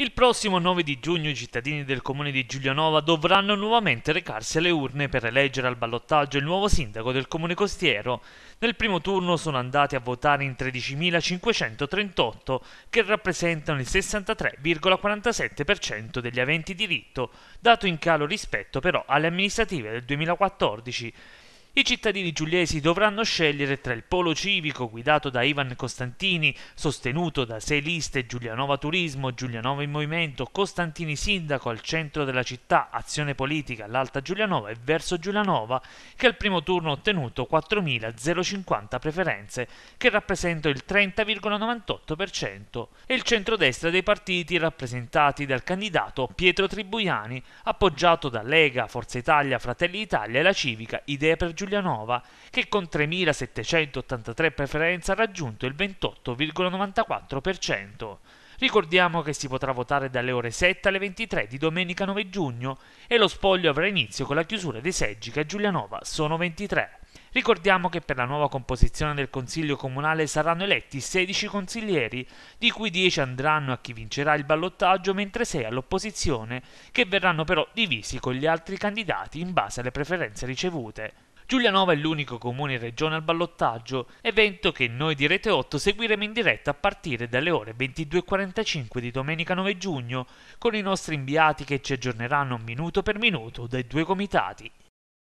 Il prossimo 9 di giugno i cittadini del comune di Giulianova dovranno nuovamente recarsi alle urne per eleggere al ballottaggio il nuovo sindaco del comune costiero. Nel primo turno sono andati a votare in 13.538 che rappresentano il 63,47% degli aventi diritto, dato in calo rispetto però alle amministrative del 2014. I cittadini giuliesi dovranno scegliere tra il polo civico guidato da Ivan Costantini, sostenuto da sei liste Giulianova Turismo, Giulianova in Movimento, Costantini Sindaco al centro della città, Azione Politica, l'Alta Giulianova e Verso Giulianova, che al primo turno ha ottenuto 4.050 preferenze, che rappresentano il 30,98%, e il centrodestra dei partiti rappresentati dal candidato Pietro Tribuiani, appoggiato da Lega, Forza Italia, Fratelli Italia e la Civica Idea per Giulianova Giulianova, che con 3.783 preferenze ha raggiunto il 28,94%. Ricordiamo che si potrà votare dalle ore 7 alle 23 di domenica 9 giugno e lo spoglio avrà inizio con la chiusura dei seggi che a Giulianova sono 23. Ricordiamo che per la nuova composizione del Consiglio Comunale saranno eletti 16 consiglieri, di cui 10 andranno a chi vincerà il ballottaggio mentre 6 all'opposizione, che verranno però divisi con gli altri candidati in base alle preferenze ricevute. Giulianova è l'unico comune in regione al ballottaggio, evento che noi di Rete 8 seguiremo in diretta a partire dalle ore 22.45 di domenica 9 giugno, con i nostri inviati che ci aggiorneranno minuto per minuto dai due comitati.